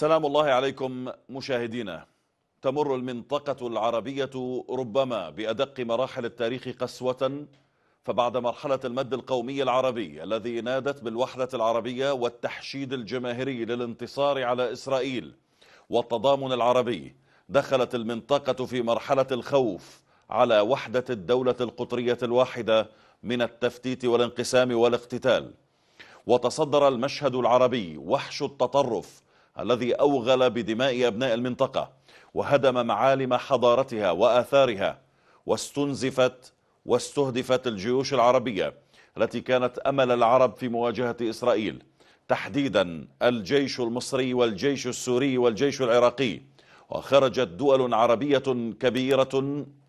سلام الله عليكم مشاهدينا تمر المنطقة العربية ربما بأدق مراحل التاريخ قسوة فبعد مرحلة المد القومي العربي الذي نادت بالوحدة العربية والتحشيد الجماهيري للانتصار على إسرائيل والتضامن العربي دخلت المنطقة في مرحلة الخوف على وحدة الدولة القطرية الواحدة من التفتيت والانقسام والاقتتال وتصدر المشهد العربي وحش التطرف الذي أوغل بدماء أبناء المنطقة وهدم معالم حضارتها وآثارها واستنزفت واستهدفت الجيوش العربية التي كانت أمل العرب في مواجهة إسرائيل تحديدا الجيش المصري والجيش السوري والجيش العراقي وخرجت دول عربية كبيرة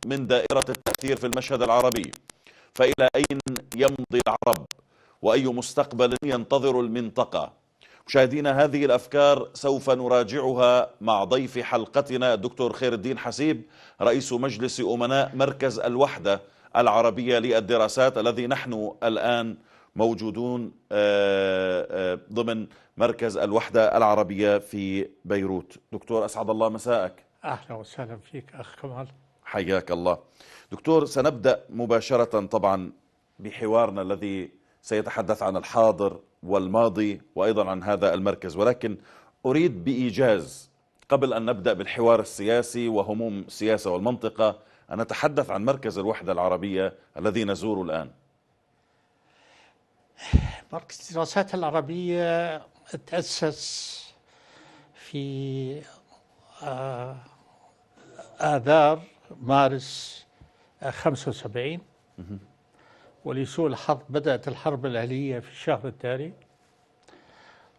من دائرة التأثير في المشهد العربي فإلى أين يمضي العرب وأي مستقبل ينتظر المنطقة مشاهدينا هذه الافكار سوف نراجعها مع ضيف حلقتنا الدكتور خير الدين حسيب رئيس مجلس امناء مركز الوحده العربيه للدراسات الذي نحن الان موجودون آه، آه، ضمن مركز الوحده العربيه في بيروت. دكتور اسعد الله مساءك. اهلا وسهلا فيك اخ كمال. حياك الله. دكتور سنبدا مباشره طبعا بحوارنا الذي سيتحدث عن الحاضر والماضي وأيضا عن هذا المركز ولكن أريد بإيجاز قبل أن نبدأ بالحوار السياسي وهموم السياسة والمنطقة أن نتحدث عن مركز الوحدة العربية الذي نزوره الآن مركز الدراسات العربية تأسس في آه، آذار مارس 75 ولسوء الحظ بدأت الحرب الأهلية في الشهر التالي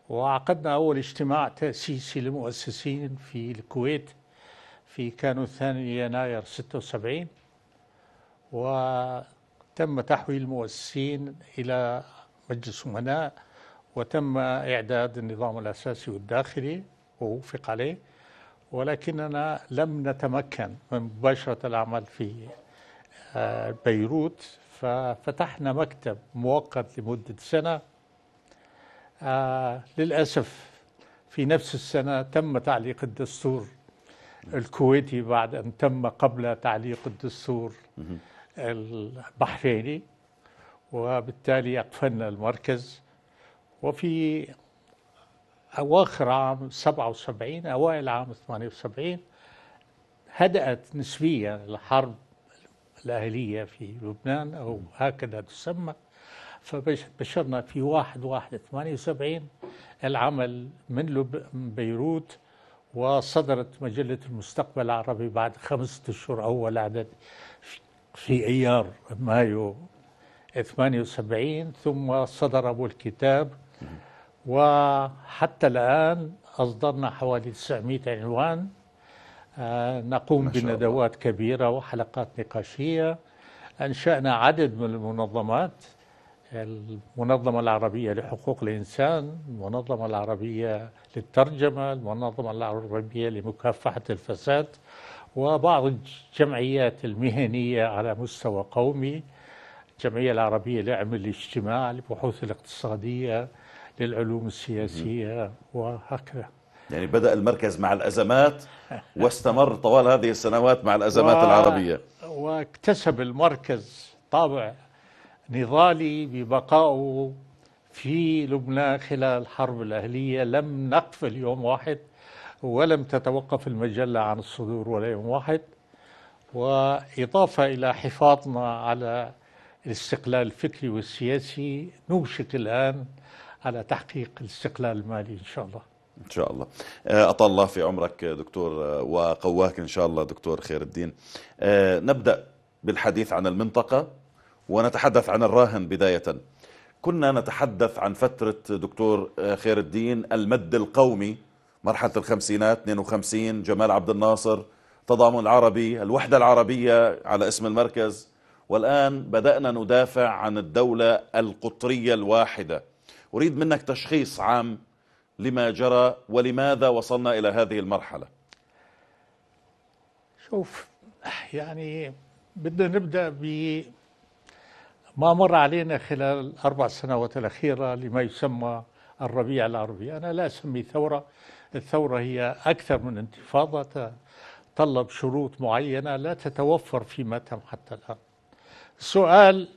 وعقدنا أول اجتماع تأسيسي للمؤسسين في الكويت في كانون الثاني يناير 76 وتم تحويل المؤسسين إلى مجلس أمناء وتم إعداد النظام الأساسي والداخلي ووفق عليه ولكننا لم نتمكن من مباشرة العمل في آه، بيروت ففتحنا مكتب مؤقت لمدة سنة آه للأسف في نفس السنة تم تعليق الدستور الكويتي بعد أن تم قبل تعليق الدستور البحريني وبالتالي أقفلنا المركز وفي أواخر عام 77 أوائل عام 78 هدأت نسبيا الحرب الأهلية في لبنان أو هكذا تسمى فبشرنا في واحد واحد 78 العمل من لب... بيروت وصدرت مجلة المستقبل العربي بعد خمسة أشهر أول عدد في أيار مايو 78 ثم صدر أبو الكتاب وحتى الآن أصدرنا حوالي 900 عنوان آه، نقوم بندوات كبيرة وحلقات نقاشية أنشأنا عدد من المنظمات المنظمة العربية لحقوق الإنسان المنظمة العربية للترجمة المنظمة العربية لمكافحة الفساد وبعض الجمعيات المهنية على مستوى قومي الجمعية العربية لعمل الاجتماع للبحوث الاقتصادية للعلوم السياسية وهكذا يعني بدأ المركز مع الأزمات واستمر طوال هذه السنوات مع الأزمات و... العربية واكتسب المركز طابع نضالي ببقائه في لبنان خلال الحرب الأهلية لم نقفل يوم واحد ولم تتوقف المجلة عن الصدور ولا يوم واحد وإضافة إلى حفاظنا على الاستقلال الفكري والسياسي نوشك الآن على تحقيق الاستقلال المالي إن شاء الله ان شاء الله آه، اطال الله في عمرك آه، دكتور آه، وقواك ان شاء الله دكتور خير الدين نبدا بالحديث عن المنطقه ونتحدث عن الراهن بدايه كنا نتحدث عن فتره دكتور خير الدين المد القومي مرحله الخمسينات 52 جمال عبد الناصر تضامن العربي الوحده العربيه على اسم المركز والان بدانا ندافع عن الدوله القطريه الواحده اريد منك تشخيص عام لما جرى ولماذا وصلنا إلى هذه المرحلة شوف يعني بدنا نبدأ بما مر علينا خلال الأربع سنوات الأخيرة لما يسمى الربيع العربي أنا لا أسمي ثورة الثورة هي أكثر من انتفاضة طلب شروط معينة لا تتوفر فيما تم حتى الآن السؤال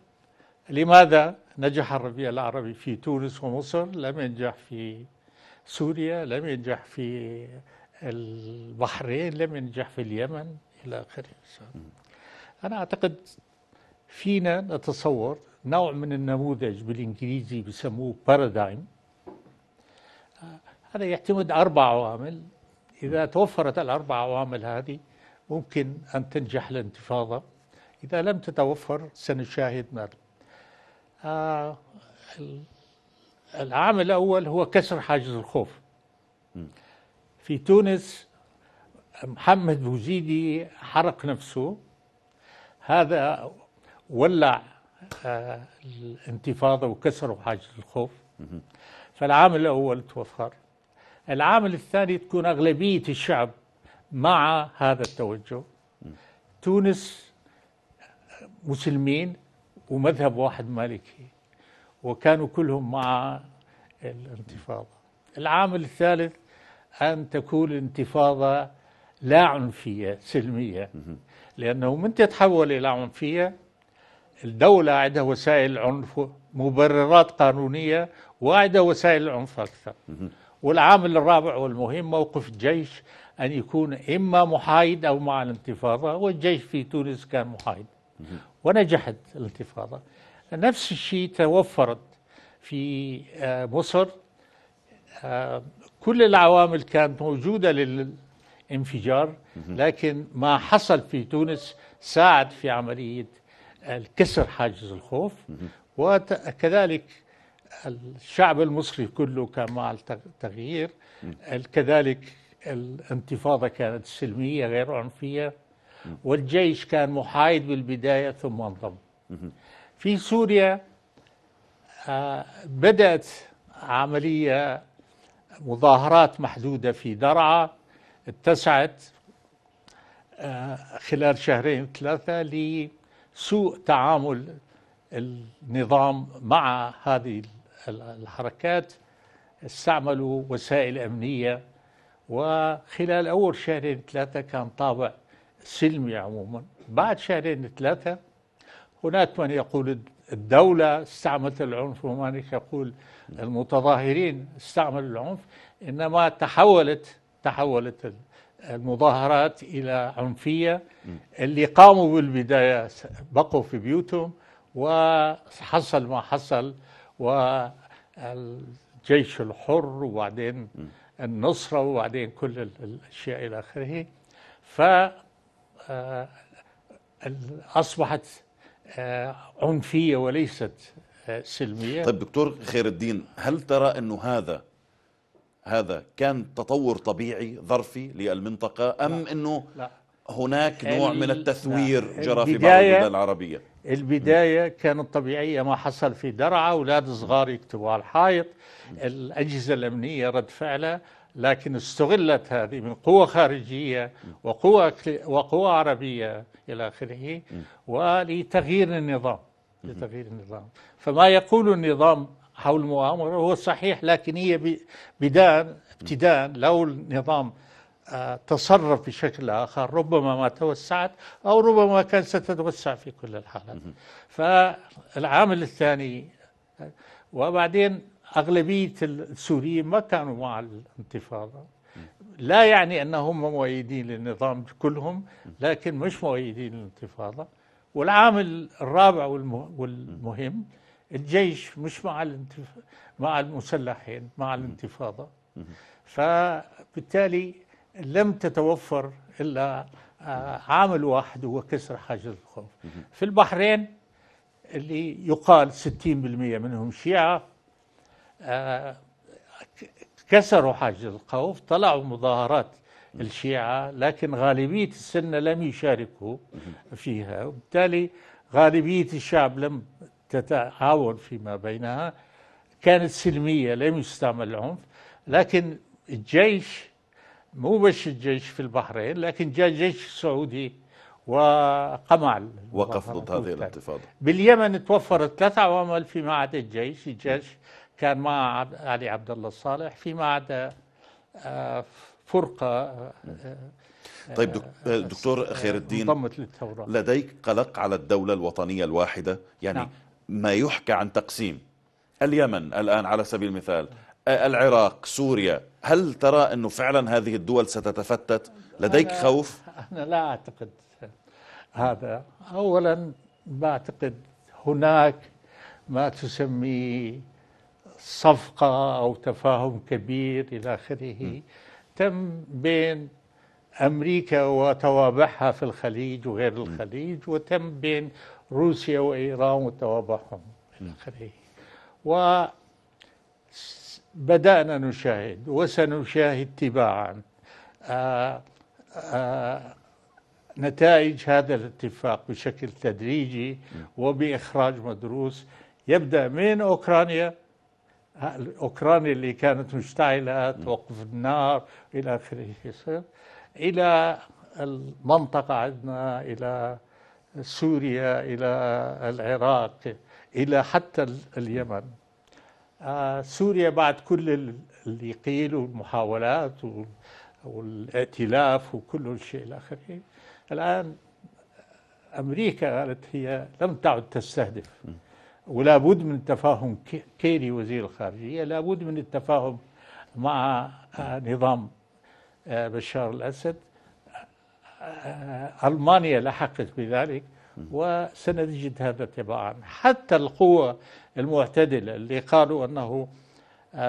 لماذا نجح الربيع العربي في تونس ومصر لم ينجح في سوريا لم ينجح في البحرين لم ينجح في اليمن إلى آخره أنا أعتقد فينا نتصور نوع من النموذج بالإنجليزي بسموه بارادايم آه، هذا يعتمد أربع عوامل إذا توفرت الأربع عوامل هذه ممكن أن تنجح الانتفاضة إذا لم تتوفر سنشاهد ماذا آه العام الأول هو كسر حاجز الخوف في تونس محمد بوزيدي حرق نفسه هذا ولع آه، الانتفاضة وكسروا حاجز الخوف فالعام الأول توفر العام الثاني تكون أغلبية الشعب مع هذا التوجه تونس مسلمين ومذهب واحد مالكي وكانوا كلهم مع الانتفاضة العامل الثالث أن تكون الانتفاضة لا عنفية سلمية لأنه من تتحول إلى عنفية الدولة عندها وسائل عنف مبررات قانونية وعندها وسائل عنف أكثر والعامل الرابع والمهم موقف الجيش أن يكون إما محايد أو مع الانتفاضة والجيش في تونس كان محايد ونجحت الانتفاضة نفس الشيء توفرت في آه، مصر آه، كل العوامل كانت موجودة للانفجار لكن ما حصل في تونس ساعد في عملية آه، الكسر حاجز الخوف وكذلك الشعب المصري كله كان مع التغيير كذلك الانتفاضة كانت سلمية غير عنفية والجيش كان محايد بالبداية ثم انضم في سوريا آه، بدأت عملية مظاهرات محدودة في درعا اتسعت آه، خلال شهرين ثلاثة لسوء تعامل النظام مع هذه الحركات استعملوا وسائل أمنية وخلال أول شهرين ثلاثة كان طابع سلمي عموما بعد شهرين ثلاثة هناك من يقول الدولة استعملت العنف وهناك يقول المتظاهرين استعملوا العنف إنما تحولت تحولت المظاهرات إلى عنفية اللي قاموا بالبداية بقوا في بيوتهم وحصل ما حصل والجيش الحر وبعدين النصرة وبعدين كل الأشياء إلى آخره آه، أصبحت آه، عنفية وليست آه، سلمية طيب دكتور خير الدين هل ترى أنه هذا هذا كان تطور طبيعي ظرفي للمنطقة أم لا أنه لا هناك نوع من التثوير جرى في بعض البلدان العربية البداية كانت طبيعية ما حصل في درعا أولاد صغار يكتبوا على الحائط الأجهزة الأمنية رد فعلها لكن استغلت هذه من قوى خارجية وقوى, وقوى عربية إلى آخره ولتغيير النظام لتغيير النظام فما يقول النظام حول المؤامرة هو صحيح لكن هي بدان ابتداء لو النظام آه، تصرف بشكل آخر ربما ما توسعت أو ربما كان ستتوسع في كل الحالات فالعامل الثاني آه، وبعدين أغلبية السوريين ما كانوا مع الانتفاضة لا يعني أنهم مؤيدين للنظام كلهم لكن مش مؤيدين للانتفاضة والعامل الرابع والمهم الجيش مش مع الانتف... مع المسلحين مع الانتفاضة فبالتالي لم تتوفر إلا آه، عامل واحد هو كسر حاجز الخوف في البحرين اللي يقال 60% منهم شيعة كسروا حاجز الخوف طلعوا مظاهرات الشيعة لكن غالبية السنة لم يشاركوا فيها وبالتالي غالبية الشعب لم تتعاون فيما بينها كانت سلمية لم يستعمل العنف لكن الجيش مو بس الجيش في البحرين لكن جاء الجيش السعودي وقمع وقف ضد هذه الانتفاضة باليمن توفرت ثلاث عوامل فيما عدا الجيش الجيش كان مع علي عبد الله الصالح فيما آه، عدا فرقه آه، آه، طيب دكتور خير الدين لديك قلق على الدوله الوطنيه الواحده يعني نعم. ما يحكى عن تقسيم اليمن الان على سبيل المثال العراق سوريا هل ترى انه فعلا هذه الدول ستتفتت لديك أنا خوف انا لا اعتقد هذا اولا بعتقد هناك ما تسميه صفقة أو تفاهم كبير إلى آخره تم بين أمريكا وتوابعها في الخليج وغير الخليج وتم بين روسيا وإيران وتوابعهم إلى آخره وبدأنا نشاهد وسنشاهد تباعا آآ آه، آآ آه، نتائج هذا الاتفاق بشكل تدريجي وبإخراج مدروس يبدأ من أوكرانيا أوكرانيا اللي كانت مشتعلة توقف النار إلى آخره إلى المنطقة عندنا إلى سوريا إلى العراق إلى حتى اليمن آه، سوريا بعد كل اللي قيل والمحاولات والائتلاف وكل الشيء إلى آخره الآن أمريكا قالت هي لم تعد تستهدف ولا بد من التفاهم كيري وزير الخارجية لا بد من التفاهم مع آه، نظام آه، بشار الأسد آه، ألمانيا لحقت بذلك وسنجد هذا تباعا حتى القوة المعتدلة اللي قالوا أنه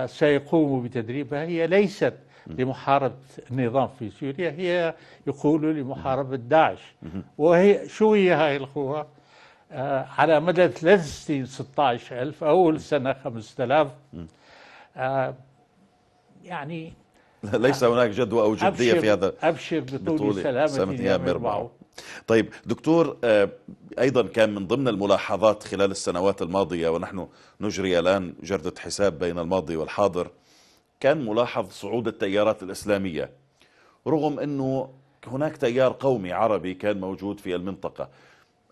سيقوم بتدريبها هي ليست لمحاربة النظام في سوريا هي يقولوا لمحاربة داعش وهي شو هي هاي القوة آه، على مدى ثلاث سنين 16000 أول سنة 5000 آه، يعني ليس هناك جدوى أو جدية في هذا أبشر بطول سلامة أيام أربعة طيب دكتور آه، أيضا كان من ضمن الملاحظات خلال السنوات الماضية ونحن نجري الآن جردة حساب بين الماضي والحاضر كان ملاحظ صعود التيارات الإسلامية رغم أنه هناك تيار قومي عربي كان موجود في المنطقة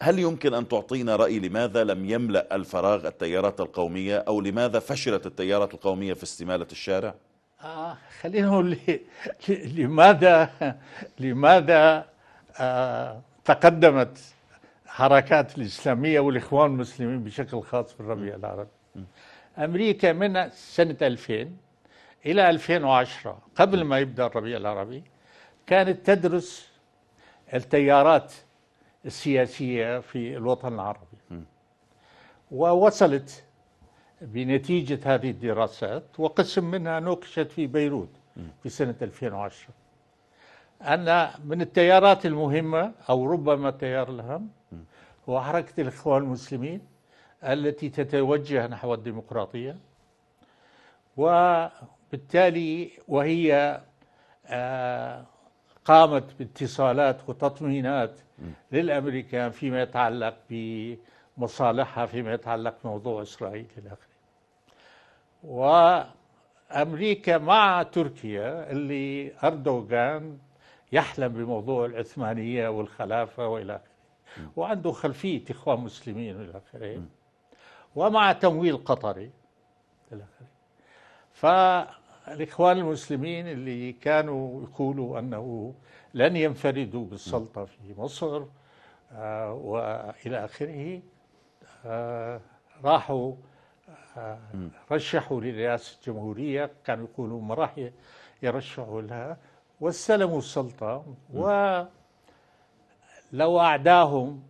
هل يمكن أن تعطينا رأي لماذا لم يملأ الفراغ التيارات القومية أو لماذا فشلت التيارات القومية في استمالة الشارع؟ آه خلينا نقول لماذا لماذا آه تقدمت حركات الإسلامية والإخوان المسلمين بشكل خاص في الربيع العربي أمريكا من سنة 2000 إلى 2010 قبل ما يبدأ الربيع العربي كانت تدرس التيارات السياسية في الوطن العربي ووصلت بنتيجة هذه الدراسات وقسم منها نوقشت في بيروت في سنة 2010 أن من التيارات المهمة أو ربما التيار الأهم هو حركة الإخوان المسلمين التي تتوجه نحو الديمقراطية وبالتالي وهي آه قامت باتصالات وتطمينات للامريكان فيما يتعلق بمصالحها فيما يتعلق بموضوع اسرائيل الى اخره. وامريكا مع تركيا اللي اردوغان يحلم بموضوع العثمانيه والخلافه والى اخره. وعنده خلفيه اخوان مسلمين والى اخره. ومع تمويل قطري الى اخره. الإخوان المسلمين اللي كانوا يقولوا أنه لن ينفردوا بالسلطة في مصر آه، وإلى آخره آه، راحوا آه، رشحوا لرئاسة الجمهورية كانوا يقولوا ما راح يرشحوا لها واستلموا السلطة ولو أعداهم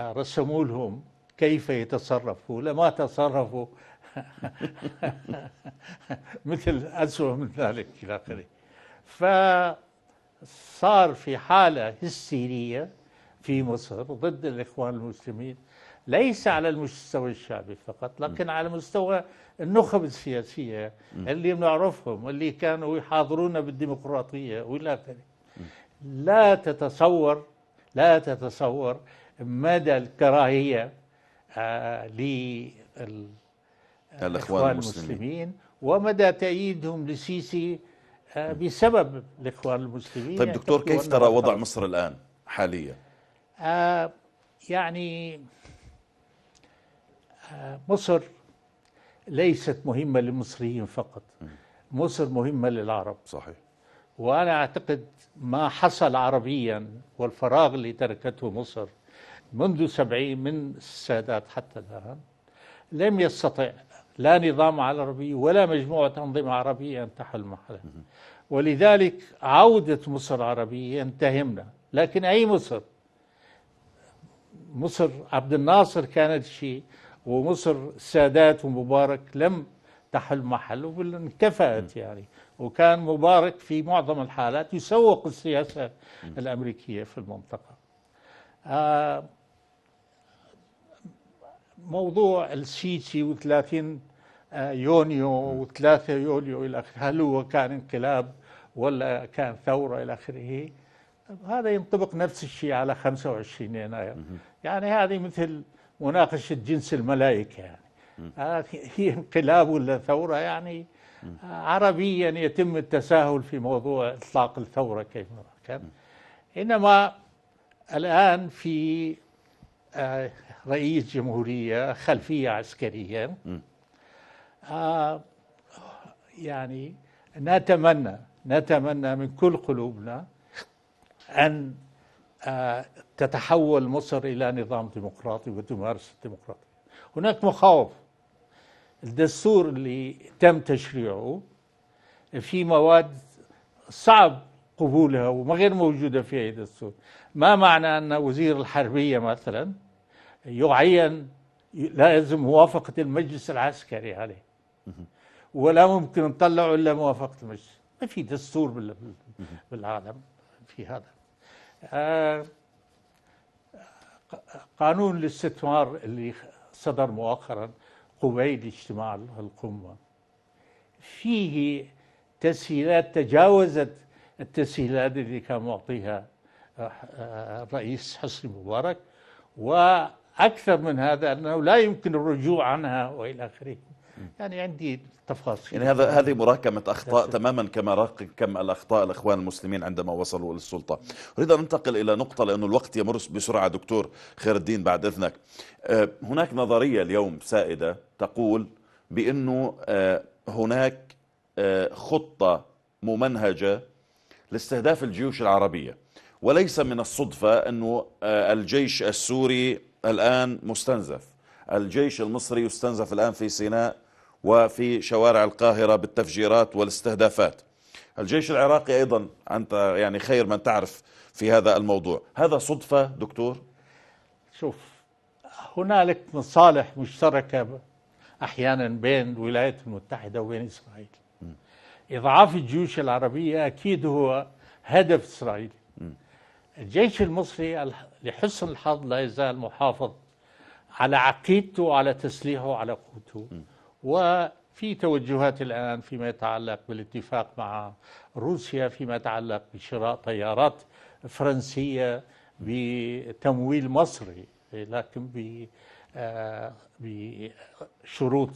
رسموا لهم كيف يتصرفوا لما تصرفوا مثل أسوأ من ذلك إلى آخره فصار في حالة هستيرية في مصر ضد الإخوان المسلمين ليس على المستوى الشعبي فقط لكن على مستوى النخب السياسية اللي بنعرفهم اللي كانوا يحاضرونا بالديمقراطية وإلى آخره لا تتصور لا تتصور مدى الكراهية آه لل آه، الإخوان المسلمين, المسلمين ومدى تأييدهم لسيسي آه، بسبب الإخوان المسلمين طيب دكتور كيف ترى وضع مصر الآن حاليا؟ آه، يعني مصر ليست مهمة للمصريين فقط مصر مهمة للعرب صحيح وأنا أعتقد ما حصل عربيا والفراغ اللي تركته مصر منذ سبعين من السادات حتى الآن لم يستطع لا نظام عربي ولا مجموعة أنظمة عربية أن تحل محله ولذلك عودة مصر العربية انتهمنا لكن أي مصر مصر عبد الناصر كانت شيء ومصر السادات ومبارك لم تحل محل وانكفأت انكفأت يعني وكان مبارك في معظم الحالات يسوق السياسة الأمريكية في المنطقة آه موضوع السيسي و30 يونيو وثلاثة يوليو إلى هل هو كان انقلاب ولا كان ثورة إلى آخره هذا ينطبق نفس الشيء على 25 يناير يعني هذه مثل مناقشة جنس الملائكة يعني آه، هي انقلاب ولا ثورة يعني عربيا يتم التساهل في موضوع إطلاق الثورة كيف كان إنما الآن في آه، رئيس جمهورية خلفية عسكرية آه يعني نتمنى نتمنى من كل قلوبنا أن آه تتحول مصر إلى نظام ديمقراطي وتمارس الديمقراطية هناك مخاوف الدستور اللي تم تشريعه في مواد صعب قبولها وما غير موجودة في أي دستور ما معنى أن وزير الحربية مثلا يعين لازم موافقة المجلس العسكري عليه ولا ممكن نطلعه الا موافقه المجلس ما في دستور بالعالم في هذا آه، قانون الاستثمار اللي صدر مؤخرا قبيل اجتماع القمه فيه تسهيلات تجاوزت التسهيلات اللي كان معطيها آه، الرئيس حسني مبارك واكثر من هذا انه لا يمكن الرجوع عنها والى اخره يعني عندي تفاصيل يعني هذا هذه مراكمه اخطاء تماما كما راكم الاخطاء الاخوان المسلمين عندما وصلوا للسلطه اريد ان انتقل الى نقطه لانه الوقت يمر بسرعه دكتور خير الدين بعد اذنك آه، هناك نظريه اليوم سائده تقول بانه آه، هناك آه، خطه ممنهجه لاستهداف الجيوش العربيه وليس من الصدفه انه الجيش السوري الان مستنزف الجيش المصري يستنزف الآن في سيناء وفي شوارع القاهرة بالتفجيرات والاستهدافات الجيش العراقي أيضا أنت يعني خير من تعرف في هذا الموضوع هذا صدفة دكتور؟ شوف هنالك مصالح مشتركة أحيانا بين الولايات المتحدة وبين إسرائيل م. إضعاف الجيوش العربية أكيد هو هدف إسرائيل م. الجيش المصري لحسن الحظ لا يزال محافظ على عقيدته وعلى تسليحه وعلى قوته م. وفي توجهات الآن فيما يتعلق بالاتفاق مع روسيا فيما يتعلق بشراء طيارات فرنسية بتمويل مصري لكن آه، بشروط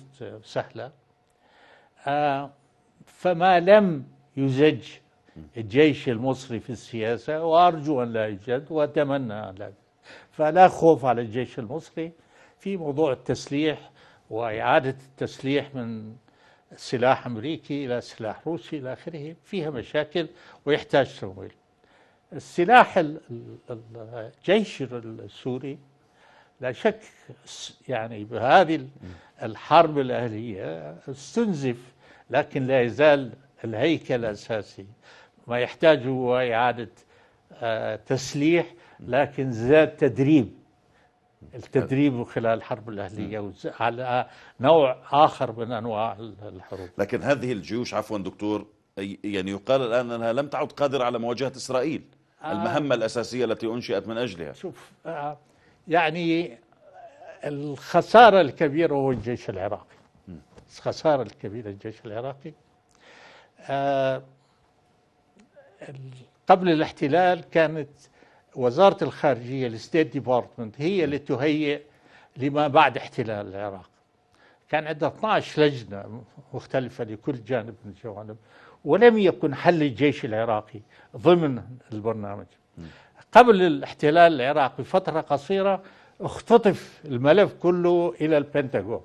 سهلة آه، فما لم يزج الجيش المصري في السياسة وأرجو أن لا يوجد وأتمنى أن لا فلا خوف على الجيش المصري في موضوع التسليح وإعادة التسليح من سلاح أمريكي إلى سلاح روسي إلى آخره فيها مشاكل ويحتاج تمويل السلاح الجيش السوري لا شك يعني بهذه الحرب الأهلية استنزف لكن لا يزال الهيكل الأساسي ما يحتاجه هو إعادة آه، تسليح لكن زاد تدريب التدريب خلال الحرب الأهلية على نوع آخر من أنواع الحروب لكن هذه الجيوش عفوا دكتور يعني يقال الآن أنها لم تعد قادرة على مواجهة إسرائيل آه المهمة الأساسية التي أنشئت من أجلها شوف آه يعني الخسارة الكبيرة هو الجيش العراقي الخسارة الكبيرة الجيش العراقي آه قبل الاحتلال كانت وزارة الخارجية الستيت ديبارتمنت هي اللي تهيئ لما بعد احتلال العراق كان عندها 12 لجنة مختلفة لكل جانب من الجوانب ولم يكن حل الجيش العراقي ضمن البرنامج قبل الاحتلال العراقي بفتره قصيرة اختطف الملف كله إلى البنتاغون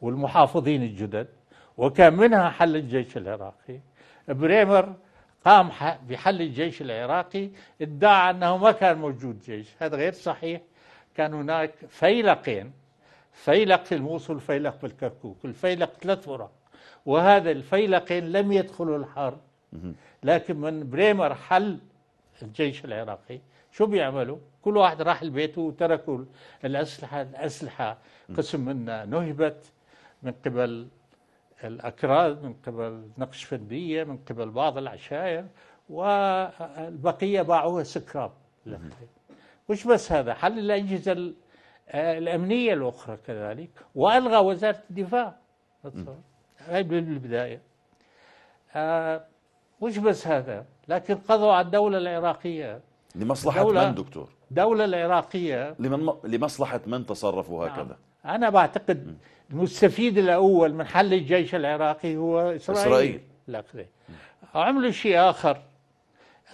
والمحافظين الجدد وكان منها حل الجيش العراقي بريمر قام بحل الجيش العراقي ادعى أنه ما كان موجود جيش هذا غير صحيح كان هناك فيلقين فيلق في الموصل وفيلق في الكركوك الفيلق ثلاث فرق وهذا الفيلقين لم يدخلوا الحرب لكن من بريمر حل الجيش العراقي شو بيعملوا كل واحد راح لبيته وتركوا الأسلحة الأسلحة قسم منها نهبت من قبل الأكراد من قبل نقش فندية من قبل بعض العشائر والبقية باعوها سكراب مش بس هذا حل الأجهزة آه، الأمنية الأخرى كذلك وألغى وزارة الدفاع هاي البداية مش آه، بس هذا لكن قضوا على الدولة العراقية لمصلحة من دكتور؟ الدولة العراقية لمن لمصلحة من تصرفوا هكذا؟ نعم. أنا بعتقد المستفيد الأول من حل الجيش العراقي هو إسرائيل, إسرائيل. الأخرى عملوا شيء آخر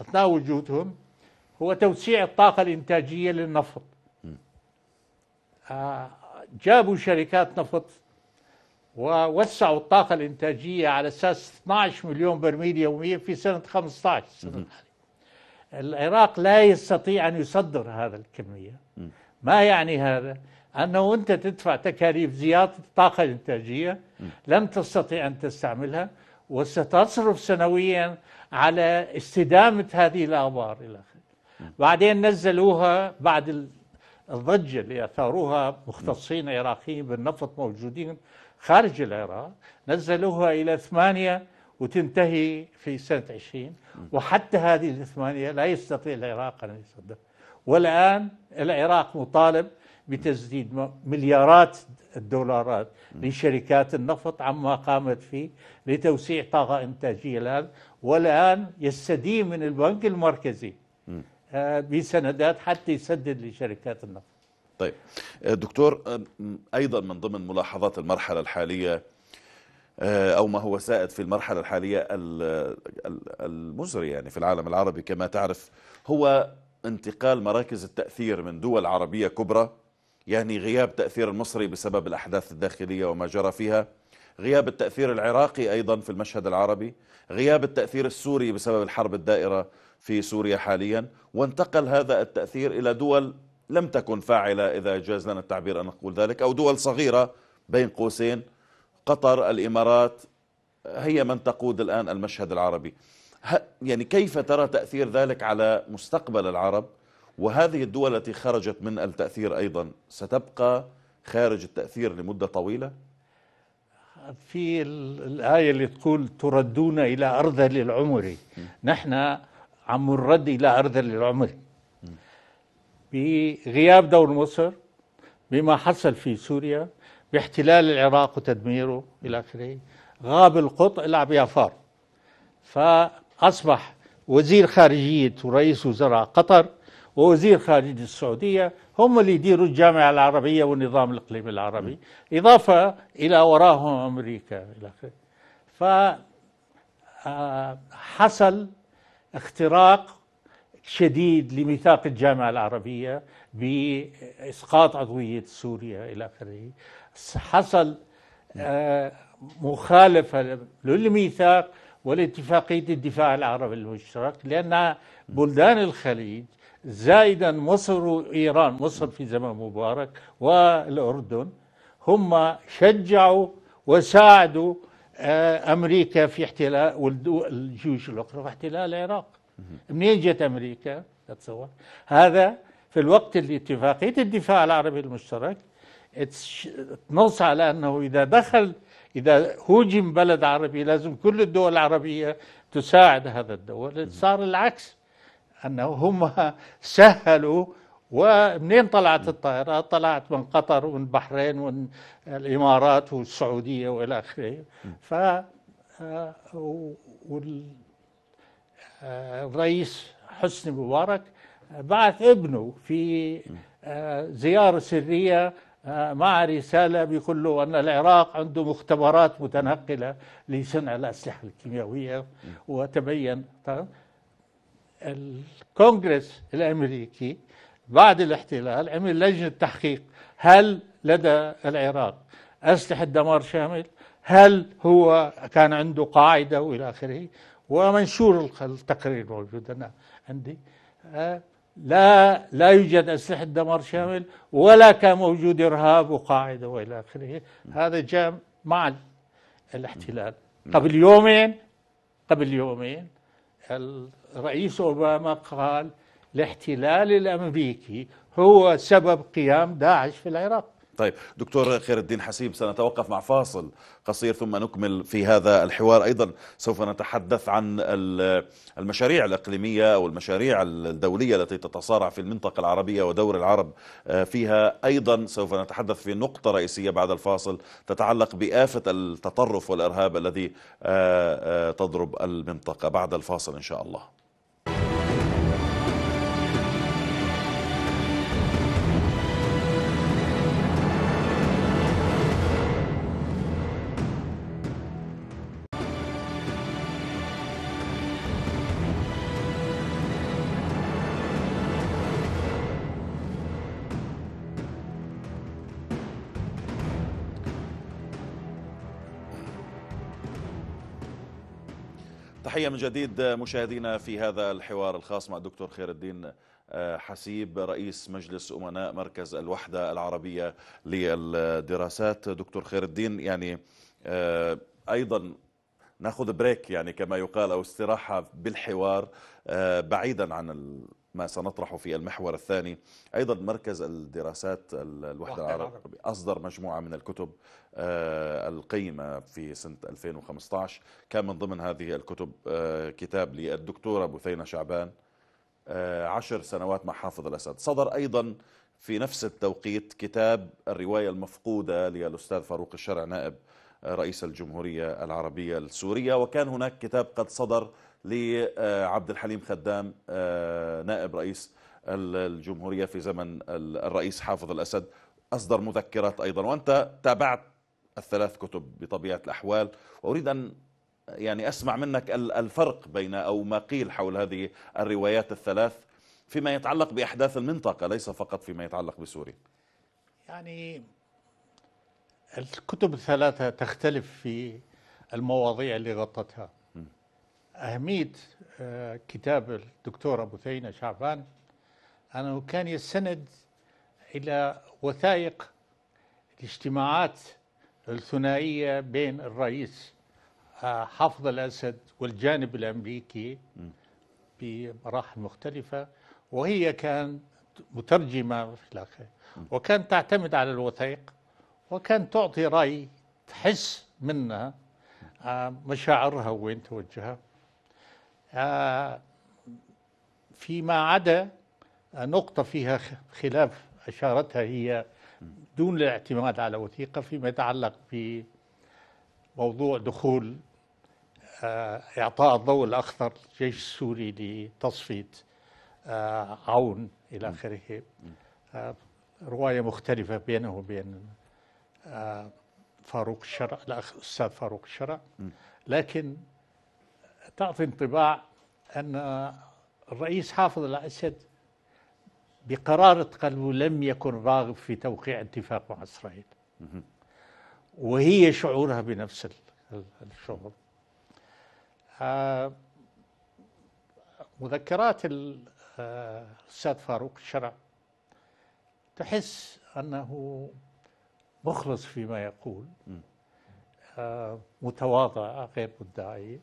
أثناء وجودهم هو توسيع الطاقة الإنتاجية للنفط آه، جابوا شركات نفط ووسعوا الطاقة الإنتاجية على أساس 12 مليون برميل يوميا في سنة 15 سنه العراق لا يستطيع أن يصدر هذا الكمية ما يعني هذا أنه أنت تدفع تكاليف زيادة الطاقة الإنتاجية لم تستطيع أن تستعملها وستصرف سنويا على استدامة هذه الآبار إلى آخره بعدين نزلوها بعد الضجة اللي أثاروها مختصين عراقيين بالنفط موجودين خارج العراق نزلوها إلى ثمانية وتنتهي في سنة 20 وحتى هذه الثمانية لا يستطيع العراق أن يصدر والآن العراق مطالب بتسديد مليارات الدولارات لشركات النفط عما قامت فيه لتوسيع طاقة إنتاجية الآن والآن يستدين من البنك المركزي آه، بسندات حتى يسدد لشركات النفط طيب آه، دكتور آه، أيضا من ضمن ملاحظات المرحلة الحالية أو ما هو سائد في المرحلة الحالية المزري يعني في العالم العربي كما تعرف هو انتقال مراكز التأثير من دول عربية كبرى يعني غياب تأثير المصري بسبب الأحداث الداخلية وما جرى فيها غياب التأثير العراقي أيضا في المشهد العربي غياب التأثير السوري بسبب الحرب الدائرة في سوريا حاليا وانتقل هذا التأثير إلى دول لم تكن فاعلة إذا جاز لنا التعبير أن نقول ذلك أو دول صغيرة بين قوسين قطر الإمارات هي من تقود الآن المشهد العربي يعني كيف ترى تأثير ذلك على مستقبل العرب وهذه الدول التي خرجت من التأثير أيضا ستبقى خارج التأثير لمدة طويلة؟ في الآية اللي تقول تردون إلى أرض للعمر نحن عم نرد إلى أرض للعمر بغياب دور مصر بما حصل في سوريا باحتلال العراق وتدميره إلى آخره غاب القط إلى بيافار فأصبح وزير خارجية ورئيس وزراء قطر ووزير خارجية السعودية هم اللي يديروا الجامعة العربية والنظام الإقليمي العربي إضافة إلى وراهم أمريكا إلى فحصل آه، اختراق شديد لميثاق الجامعة العربية بإسقاط عضوية سوريا إلى آخره حصل آه، مخالفة للميثاق والاتفاقية الدفاع العربي المشترك لأن بلدان الخليج زائدا مصر وإيران مصر في زمن مبارك والأردن هم شجعوا وساعدوا آه، أمريكا في احتلال والجيوش الأخرى في احتلال العراق منين جت أمريكا تتصور هذا في الوقت اللي اتفاقية الدفاع العربي المشترك تنص على أنه إذا دخل إذا هوجم بلد عربي لازم كل الدول العربية تساعد هذا الدول صار العكس أنه هم سهلوا ومنين طلعت الطائرة؟ طلعت من قطر ومن البحرين ومن الإمارات والسعودية وإلى آخره ف آه، والرئيس آه، حسني مبارك آه، بعث ابنه في زيارة سرية مع رسالة بيقول له أن العراق عنده مختبرات متنقلة لصنع الأسلحة الكيميائية وتبين الكونغرس الامريكي بعد الاحتلال عمل لجنه تحقيق هل لدى العراق اسلحه دمار شامل؟ هل هو كان عنده قاعده والى اخره؟ ومنشور التقرير موجود انا عندي آه، لا لا يوجد اسلحه دمار شامل ولا كان موجود ارهاب وقاعده والى اخره، هذا جاء مع الاحتلال نعم. قبل يومين قبل يومين رئيس أوباما قال الاحتلال الأمريكي هو سبب قيام داعش في العراق طيب دكتور خير الدين حسيب سنتوقف مع فاصل قصير ثم نكمل في هذا الحوار أيضا سوف نتحدث عن المشاريع الأقليمية أو المشاريع الدولية التي تتصارع في المنطقة العربية ودور العرب آه، فيها أيضا سوف نتحدث في نقطة رئيسية بعد الفاصل تتعلق بآفة التطرف والإرهاب الذي آه، آه، تضرب المنطقة بعد الفاصل إن شاء الله من جديد مشاهدينا في هذا الحوار الخاص مع الدكتور خير الدين آه، حسيب رئيس مجلس أمناء مركز الوحدة العربية للدراسات دكتور خير الدين يعني آه، أيضا ناخذ بريك يعني كما يقال أو استراحة بالحوار آه، بعيدا عن ما سنطرحه في المحور الثاني أيضا مركز الدراسات الوحدة العربية أصدر مجموعة من الكتب آه، القيمة في سنة 2015 كان من ضمن هذه الكتب آه، كتاب للدكتورة بثينة شعبان آه، عشر سنوات مع حافظ الأسد صدر أيضا في نفس التوقيت كتاب الرواية المفقودة للأستاذ فاروق الشرع نائب رئيس الجمهورية العربية السورية وكان هناك كتاب قد صدر لعبد الحليم خدام آه، نائب رئيس الجمهورية في زمن الرئيس حافظ الأسد أصدر مذكرات أيضا وأنت تابعت الثلاث كتب بطبيعة الأحوال وأريد أن يعني أسمع منك الفرق بين أو ما قيل حول هذه الروايات الثلاث فيما يتعلق بأحداث المنطقة ليس فقط فيما يتعلق بسوريا يعني الكتب الثلاثة تختلف في المواضيع اللي غطتها أهمية آه، كتاب الدكتور أبو ثينة شعبان أنه كان يستند إلى وثائق الاجتماعات الثنائية بين الرئيس آه، حافظ الأسد والجانب الأمريكي بمراحل مختلفة وهي كان مترجمة في تعتمد على الوثائق وكانت تعطي رأي تحس منها آه، مشاعرها وين توجهها آه، فيما عدا آه، نقطة فيها خلاف أشارتها هي دون الاعتماد على وثيقة فيما يتعلق بموضوع دخول إعطاء الضوء الأخضر للجيش السوري لتصفية آه، عون إلى آخره آه، رواية مختلفة بينه وبين آه، فاروق الشرع الأخ الأستاذ فاروق الشرع لكن تعطي انطباع أن الرئيس حافظ الأسد بقرارة قلبه لم يكن راغب في توقيع اتفاق مع إسرائيل وهي شعورها بنفس الشعور مذكرات الأستاذ فاروق الشرع تحس أنه مخلص فيما يقول آه، متواضع غير مدعي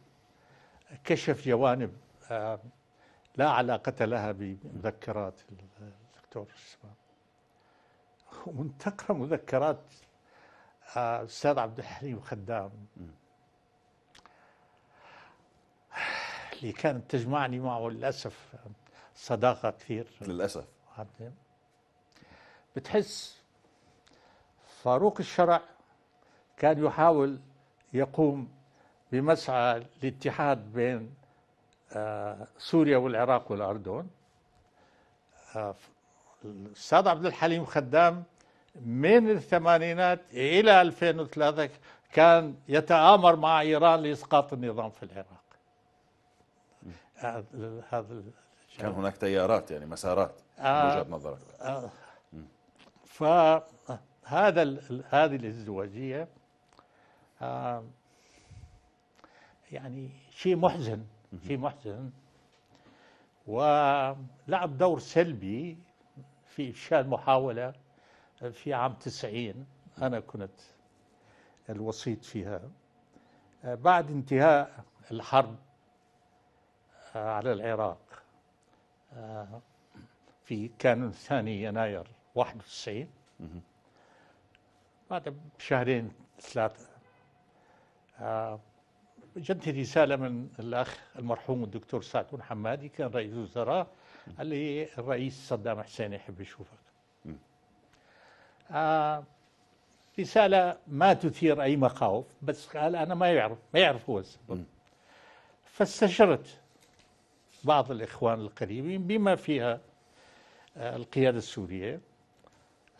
كشف جوانب آه، لا علاقة لها بمذكرات الدكتور ومن تقرأ مذكرات الأستاذ آه، عبد الحليم خدام اللي كانت تجمعني معه للأسف صداقه كثير للاسف عبد بتحس فاروق الشرع كان يحاول يقوم بمسعى الاتحاد بين آه، سوريا والعراق والاردن آه، الاستاذ عبد الحليم خدام من الثمانينات الى 2003 كان يتآمر مع ايران لاسقاط النظام في العراق هذا كان هناك تيارات يعني مسارات آه من وجهه نظرك آه فهذا هذه الازدواجيه آه يعني شيء محزن شيء محزن ولعب دور سلبي في إفشال محاولة في عام 90 أنا كنت الوسيط فيها آه، بعد انتهاء الحرب آه، على العراق آه، في كانون الثاني يناير 91 بعد بشهرين ثلاثة آه، جتني رسالة من الأخ المرحوم الدكتور سعد بن حمادي كان رئيس الوزراء قال لي الرئيس صدام حسين يحب يشوفك آه، رسالة ما تثير أي مخاوف بس قال أنا ما يعرف ما يعرف هو السبب فاستشرت بعض الإخوان القريبين بما فيها آه، القيادة السورية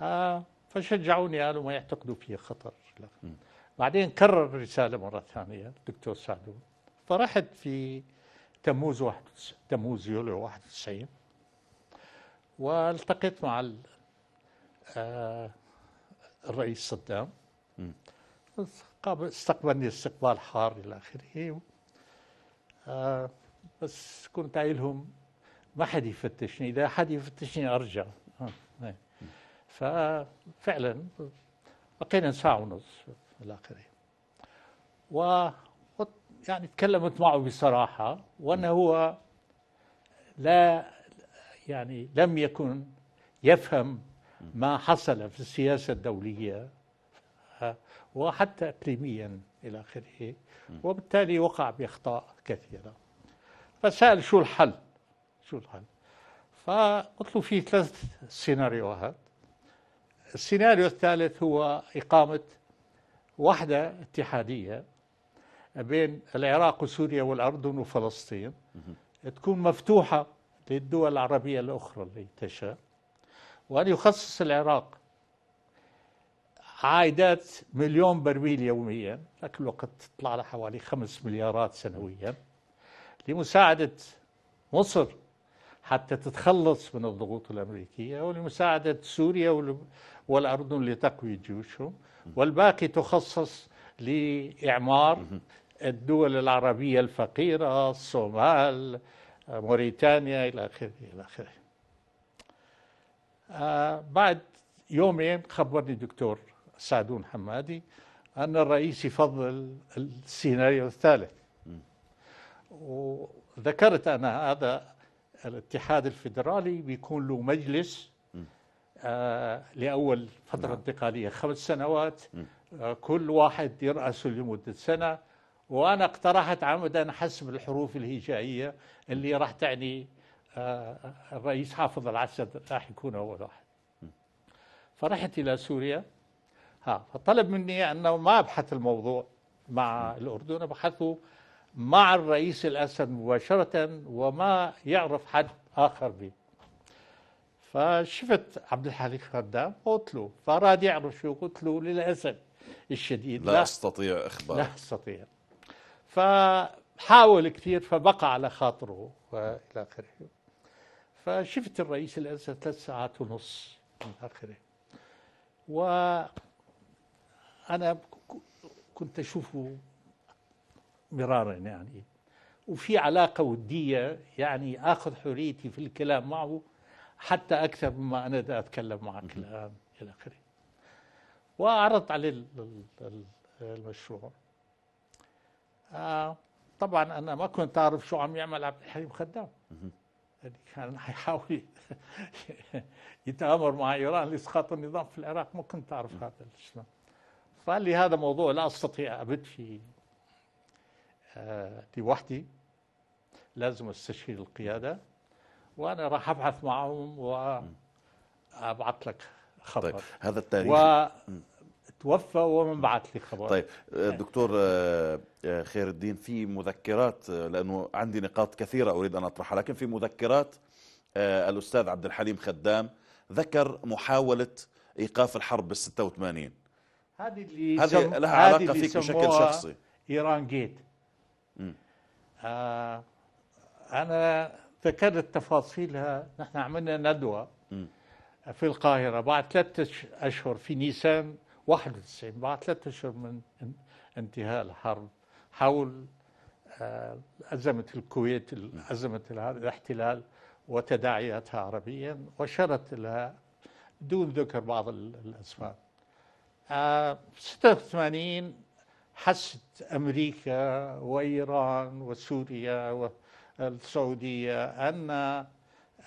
آه، فشجعوني قالوا ما يعتقدوا فيه خطر لا. بعدين كرر الرسالة مرة ثانية الدكتور سعدون فرحت في تموز واحد تموز يوليو 91 والتقيت مع آه، الرئيس صدام استقبلني استقبال حار الى اخره بس كنت قايل لهم ما حد يفتشني اذا حد يفتشني ارجع آه، إيه. ففعلا بقينا ساعه ونص الى اخره و يعني تكلمت معه بصراحه وان هو لا يعني لم يكن يفهم ما حصل في السياسه الدوليه وحتى اقليميا الى اخره وبالتالي وقع باخطاء كثيره فسأل شو الحل شو الحل فقلت له في ثلاث سيناريوهات السيناريو الثالث هو إقامة وحدة اتحادية بين العراق وسوريا والأردن وفلسطين تكون مفتوحة للدول العربية الأخرى اللي تشاء وأن يخصص العراق عائدات مليون برميل يوميا لكن الوقت تطلع لحوالي خمس مليارات سنويا لمساعدة مصر حتى تتخلص من الضغوط الأمريكية ولمساعدة سوريا والأردن لتقوي جيوشهم والباقي تخصص لإعمار الدول العربية الفقيرة الصومال موريتانيا إلى آخره إلى آخره آه، بعد يومين خبرني الدكتور سعدون حمادي أن الرئيس يفضل السيناريو الثالث وذكرت أنا هذا الاتحاد الفيدرالي بيكون له مجلس آه لأول فترة نعم. انتقالية خمس سنوات آه كل واحد يرأسه لمدة سنة وأنا اقترحت عمدا حسب الحروف الهجائية اللي راح تعني آه الرئيس حافظ العسد راح يكون أول واحد فرحت إلى سوريا ها فطلب مني أنه ما أبحث الموضوع مع الأردن أبحثه مع الرئيس الأسد مباشرة وما يعرف حد آخر به فشفت عبد الحليم خدام قلت له فأراد يعرف شو قلت له للأسف الشديد لا, لا أستطيع اخبار لا أستطيع فحاول كثير فبقى على خاطره وإلى آخره فشفت الرئيس الأسد ثلاث ساعات ونص من آخره وأنا كنت أشوفه مرارا يعني وفي علاقة ودية يعني آخذ حريتي في الكلام معه حتى أكثر مما أنا دا أتكلم معك الآن إلى آخره وعرضت عليه المشروع آه، طبعا أنا ما كنت أعرف شو عم يعمل عبد الحليم خدام يعني كان حيحاول يتآمر مع إيران لإسقاط النظام في العراق ما كنت أعرف هذا الشيء فقال لي هذا موضوع لا أستطيع أبد فيه دي آه، وحدي لازم استشير القيادة وأنا راح أبحث معهم وأبعث لك خبر طيب هذا التاريخ و... توفى ومن بعث لي خبر طيب آه، نعم. دكتور آه، خير الدين في مذكرات لأنه عندي نقاط كثيرة أريد أن أطرحها لكن في مذكرات الأستاذ عبد الحليم خدام ذكر محاولة إيقاف الحرب بال 86 هذه اللي هذه لها علاقة فيك بشكل شخصي إيران جيت آه أنا ذكرت تفاصيلها نحن عملنا ندوة م. في القاهرة بعد ثلاثة أشهر في نيسان 91 بعد ثلاثة أشهر من انتهاء الحرب حول أزمة آه، الكويت أزمة نعم. الاحتلال وتداعياتها عربيا وشرت لها دون ذكر بعض الأسماء آه، 86 حست أمريكا وإيران وسوريا والسعودية أن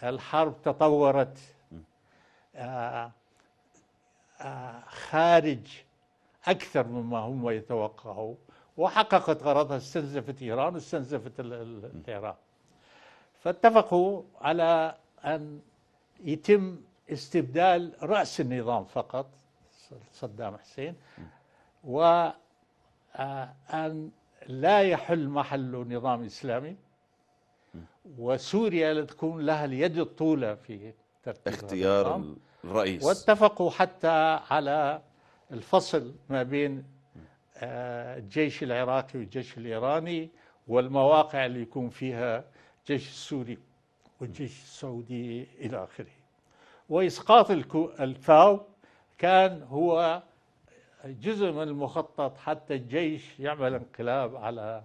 الحرب تطورت آه، آه، خارج أكثر مما هم يتوقعوا وحققت غرضها استنزفت إيران واستنزفت العراق فاتفقوا على أن يتم استبدال رأس النظام فقط صدام حسين و أن لا يحل محل نظام إسلامي وسوريا لتكون لها اليد الطولة في ترتيب اختيار الرئيس واتفقوا حتى على الفصل ما بين آه، الجيش العراقي والجيش الإيراني والمواقع اللي يكون فيها الجيش السوري والجيش السعودي إلى آخره وإسقاط الفاو كان هو جزء من المخطط حتى الجيش يعمل انقلاب على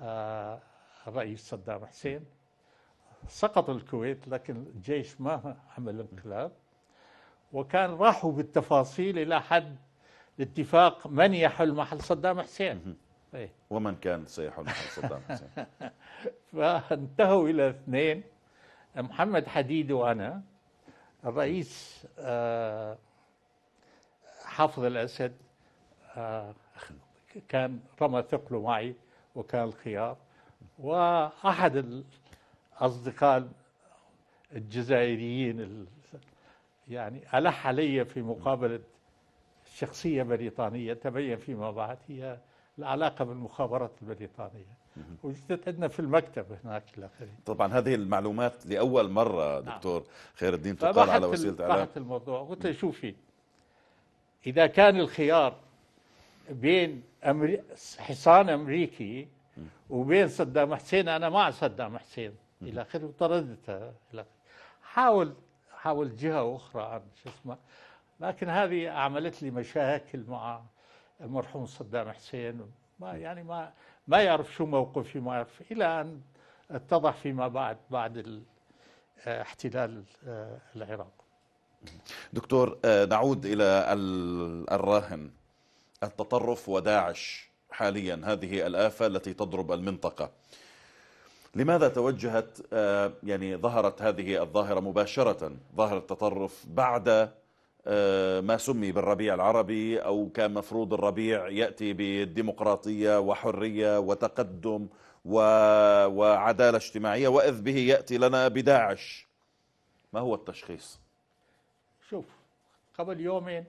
آه، الرئيس صدام حسين سقط الكويت لكن الجيش ما عمل انقلاب وكان راحوا بالتفاصيل الى حد اتفاق من يحل محل صدام حسين إيه؟ ومن كان سيحل محل صدام حسين فانتهوا الى اثنين محمد حديد وانا الرئيس آه حافظ الأسد آه، كان رمى ثقله معي وكان الخيار وأحد الأصدقاء الجزائريين يعني ألح علي في مقابلة شخصية بريطانية تبين فيما بعد هي العلاقة بالمخابرات البريطانية وجدت عندنا في المكتب هناك الآخرين طبعا هذه المعلومات لأول مرة نعم. دكتور خير الدين تقال على وسيلة الإعلام الموضوع قلت له شوفي إذا كان الخيار بين أمري... حصان أمريكي وبين صدام حسين أنا مع صدام حسين إلى آخره وطردتها إلى حاول حاول جهة أخرى عن شو اسمه لكن هذه عملت لي مشاكل مع المرحوم صدام حسين ما يعني ما ما يعرف شو موقفي ما يعرف إلى أن اتضح فيما بعد بعد احتلال آه، العراق دكتور آه، نعود إلى الراهن التطرف وداعش حاليا هذه الآفة التي تضرب المنطقة لماذا توجهت آه، يعني ظهرت هذه الظاهرة مباشرة ظاهرة التطرف بعد آه، ما سمي بالربيع العربي أو كان مفروض الربيع يأتي بالديمقراطية وحرية وتقدم وعدالة اجتماعية وإذ به يأتي لنا بداعش ما هو التشخيص؟ شوف قبل يومين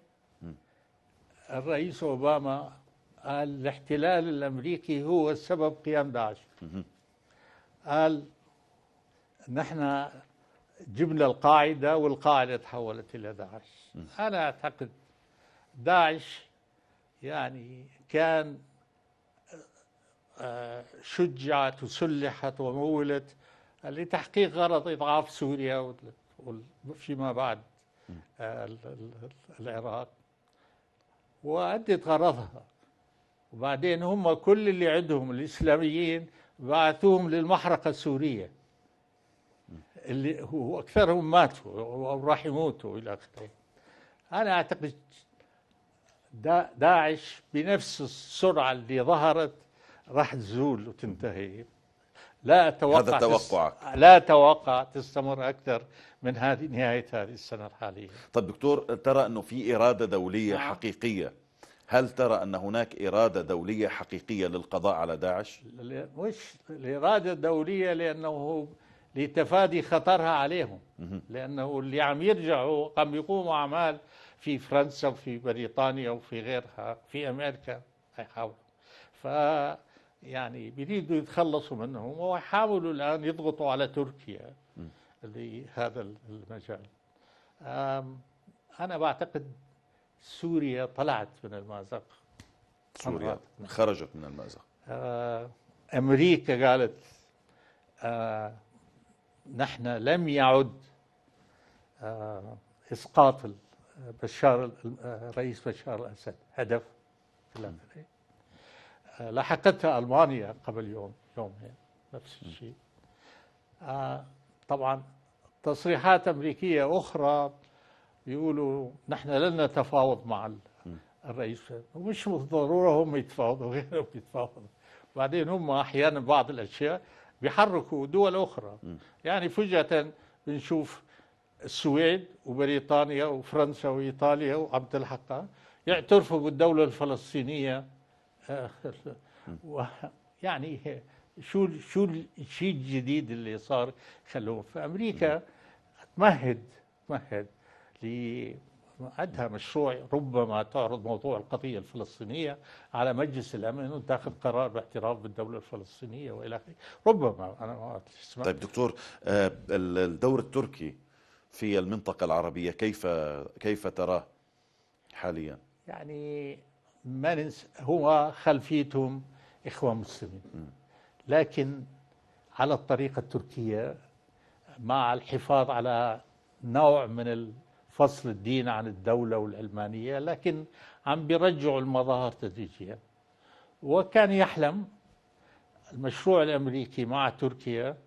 الرئيس أوباما قال الاحتلال الأمريكي هو السبب قيام داعش قال نحن جبنا القاعدة والقاعدة تحولت إلى داعش أنا أعتقد داعش يعني كان آه، شجعت وسلحت ومولت لتحقيق غرض إضعاف سوريا وفيما بعد العراق وأدت غرضها وبعدين هم كل اللي عندهم الإسلاميين بعثوهم للمحرقة السورية اللي هو أكثرهم ماتوا أو راح يموتوا إلى آخره أنا أعتقد دا داعش بنفس السرعة اللي ظهرت راح تزول وتنتهي لا أتوقع هذا توقعك لا أتوقع تستمر أكثر من هذه نهاية هذه السنة الحالية طيب دكتور ترى أنه في إرادة دولية نعم. حقيقية هل ترى أن هناك إرادة دولية حقيقية للقضاء على داعش؟ مش الإرادة الدولية لأنه لتفادي خطرها عليهم لأنه اللي عم يرجعوا عم يقوموا أعمال في فرنسا وفي بريطانيا وفي غيرها في أمريكا حيحاولوا ف يعني بيريدوا يتخلصوا منهم ويحاولوا الآن يضغطوا على تركيا لهذا المجال أنا بعتقد سوريا طلعت من المأزق سوريا خرجت من المأزق آه، أمريكا قالت آه، نحن لم يعد آه، إسقاط بشار رئيس بشار الأسد هدف في الأمريكا لاحقتها ألمانيا قبل يوم يومين نفس الشيء آه، طبعا تصريحات أمريكية أخرى يقولوا نحن لن نتفاوض مع الرئيس ومش بالضرورة هم يتفاوضوا غيرهم يتفاوضوا بعدين هم أحيانا بعض الأشياء بيحركوا دول أخرى يعني فجأة بنشوف السويد وبريطانيا وفرنسا وإيطاليا وعم تلحقها يعترفوا بالدولة الفلسطينية يعني شو شو الشيء الجديد اللي صار خلوه في امريكا تمهد تمهد عندها مشروع ربما تعرض موضوع القضيه الفلسطينيه على مجلس الامن وتاخذ قرار باعتراف بالدوله الفلسطينيه والى اخره ربما انا ما طيب دكتور آه، الدور التركي في المنطقه العربيه كيف كيف تراه حاليا يعني ما ننسى هو خلفيتهم إخوة مسلمين لكن على الطريقة التركية مع الحفاظ على نوع من فصل الدين عن الدولة والعلمانية لكن عم بيرجعوا المظاهر تدريجيا وكان يحلم المشروع الأمريكي مع تركيا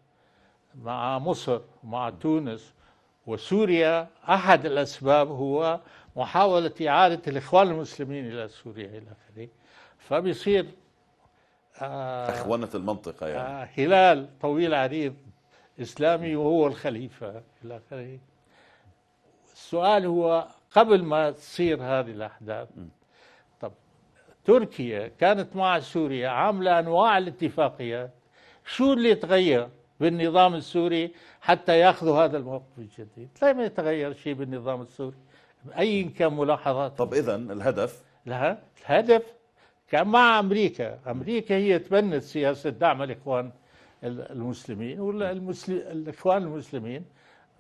مع مصر مع تونس وسوريا أحد الأسباب هو محاولة إعادة الإخوان المسلمين إلى سوريا إلى آخره فبيصير آه أخوانة المنطقة يعني آه هلال طويل عريض إسلامي وهو الخليفة إلى آخره السؤال هو قبل ما تصير هذه الأحداث طب تركيا كانت مع سوريا عاملة أنواع الاتفاقيات شو اللي تغير بالنظام السوري حتى ياخذوا هذا الموقف الجديد ما يتغير شيء بالنظام السوري اي كان ملاحظات طب اذا الهدف لا الهدف كان مع امريكا امريكا هي تبنت سياسه دعم الاخوان المسلمين والمسلم الاخوان المسلمين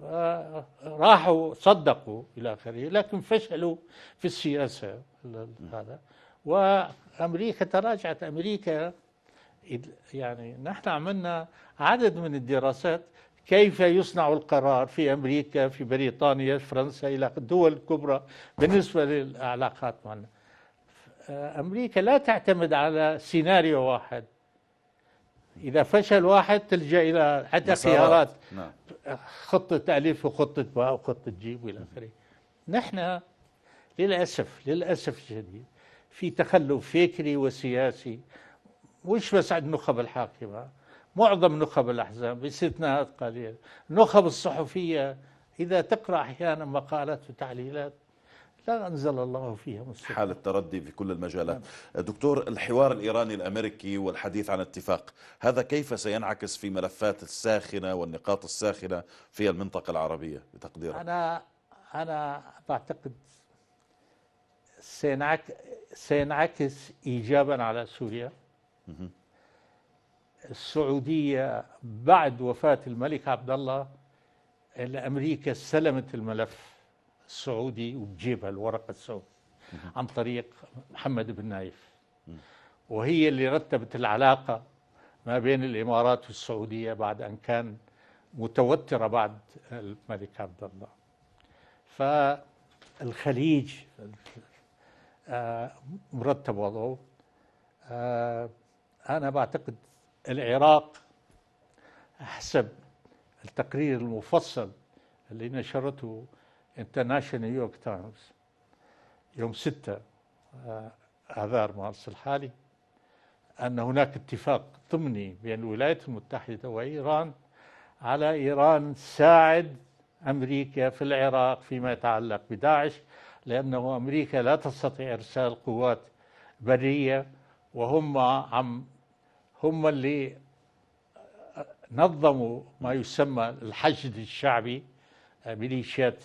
آه، راحوا صدقوا الى اخره لكن فشلوا في السياسه هذا وامريكا تراجعت امريكا يعني نحن عملنا عدد من الدراسات كيف يصنع القرار في أمريكا في بريطانيا في فرنسا إلى الدول الكبرى بالنسبة للعلاقات معنا أمريكا لا تعتمد على سيناريو واحد إذا فشل واحد تلجأ إلى حتى خيارات نعم. خطة ألف وخطة باء وخطة جيم وإلى آخره نحن للأسف للأسف الشديد في تخلف فكري وسياسي مش بس عند النخب الحاكمة معظم نخب الأحزاب باستثناءات قليلة النخب الصحفية إذا تقرأ أحيانا مقالات وتعليلات لا أنزل الله فيها مستقبل. حالة تردي في كل المجالات دكتور الحوار الإيراني الأمريكي والحديث عن اتفاق هذا كيف سينعكس في ملفات الساخنة والنقاط الساخنة في المنطقة العربية بتقديرك أنا أنا بعتقد سينعكس إيجابا على سوريا السعودية بعد وفاة الملك عبد الله الأمريكا استلمت الملف السعودي وبجيبها الورقة السعودي عن طريق محمد بن نايف وهي اللي رتبت العلاقة ما بين الإمارات والسعودية بعد أن كان متوترة بعد الملك عبد الله فالخليج آه، مرتب وضعه آه، أنا بعتقد العراق حسب التقرير المفصل اللي نشرته انترناشونال نيويورك تايمز يوم 6 آه، آذار مارس الحالي أن هناك اتفاق ضمني بين الولايات المتحدة وإيران على إيران تساعد أمريكا في العراق فيما يتعلق بداعش لأنه أمريكا لا تستطيع إرسال قوات برية وهم عم هم اللي نظموا ما يسمى الحشد الشعبي آه، ميليشيات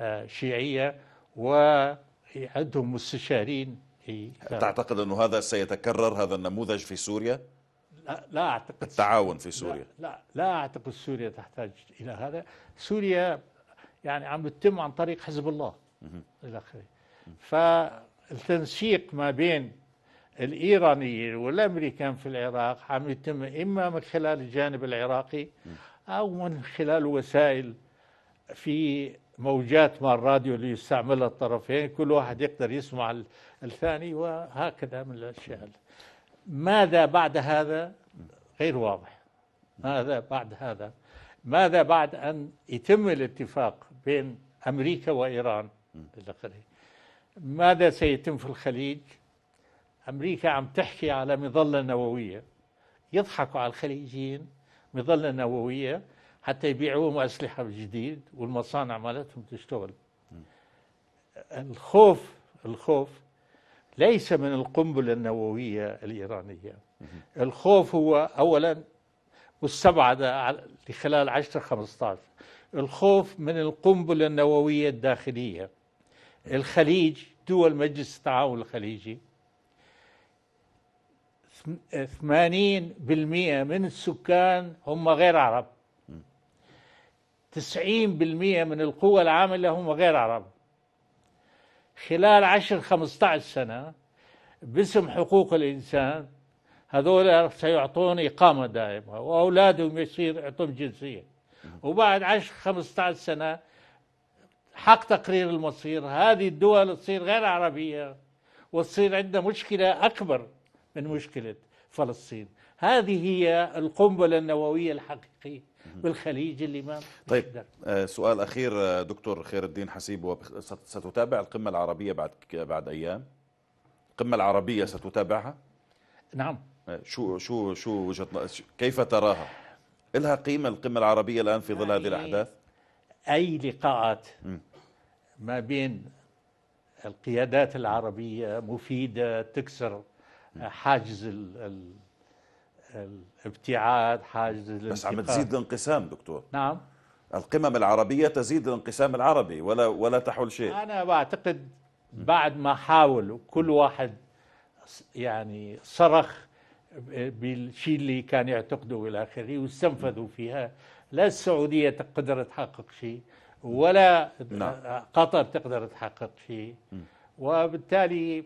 آه، شيعية وعندهم مستشارين تعتقد أنه هذا سيتكرر هذا النموذج في سوريا؟ لا, لا أعتقد التعاون في سوريا لا, لا, لا أعتقد سوريا تحتاج إلى هذا سوريا يعني عم بتتم عن طريق حزب الله إلى آخره فالتنسيق ما بين الإيرانيين والأمريكان في العراق عم يتم إما من خلال الجانب العراقي أو من خلال وسائل في موجات مع الراديو اللي يستعملها الطرفين كل واحد يقدر يسمع الثاني وهكذا من الأشياء ماذا بعد هذا غير واضح ماذا بعد هذا ماذا بعد أن يتم الاتفاق بين أمريكا وإيران ماذا سيتم في الخليج أمريكا عم تحكي على مظلة نووية يضحكوا على الخليجيين مظلة نووية حتى يبيعوهم أسلحة جديد والمصانع مالتهم تشتغل الخوف الخوف ليس من القنبلة النووية الإيرانية الخوف هو أولا مستبعدة خلال 10 15 الخوف من القنبلة النووية الداخلية الخليج دول مجلس التعاون الخليجي 80% من السكان هم غير عرب 90% من القوى العاملة هم غير عرب خلال 10 15 سنة باسم حقوق الإنسان هذول سيعطون إقامة دائمة وأولادهم يصير يعطون جنسية وبعد 10 15 سنة حق تقرير المصير هذه الدول تصير غير عربية وتصير عندها مشكلة أكبر من مشكله فلسطين هذه هي القنبله النوويه الحقيقيه بالخليج اللي ما طيب يقدر. آه، سؤال اخير آه، دكتور خير الدين حسيب ستتابع القمه العربيه بعد بعد ايام القمه العربيه ستتابعها نعم آه، شو شو شو وجهه كيف تراها لها قيمه القمه العربيه الان في ظل هذه الاحداث اي لقاءات ما بين القيادات العربيه مفيده تكسر حاجز ال الابتعاد حاجز بس عم تزيد الانقسام دكتور نعم القمم العربية تزيد الانقسام العربي ولا ولا تحل شيء أنا بعتقد بعد ما حاولوا كل واحد يعني صرخ بالشيء اللي كان يعتقده إلى اخره واستنفذوا فيها لا السعوديه تقدر تحقق شيء ولا نعم. قطر تقدر تحقق شيء وبالتالي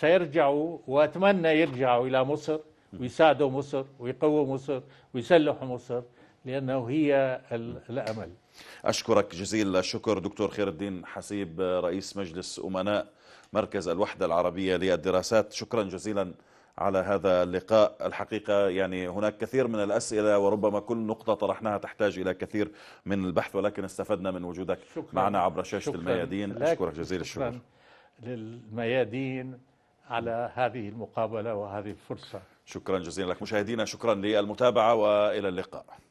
سيرجعوا وأتمنى يرجعوا إلى مصر ويساعدوا مصر ويقووا مصر ويسلحوا مصر لأنه هي الأمل أشكرك جزيل الشكر دكتور خير الدين حسيب رئيس مجلس أمناء مركز الوحدة العربية للدراسات شكرا جزيلا على هذا اللقاء الحقيقة يعني هناك كثير من الأسئلة وربما كل نقطة طرحناها تحتاج إلى كثير من البحث ولكن استفدنا من وجودك شكرا معنا عبر شاشة شكرا الميادين أشكرك جزيل الشكر للميادين على هذه المقابلة وهذه الفرصة شكرا جزيلا لك مشاهدينا شكرا للمتابعة وإلى اللقاء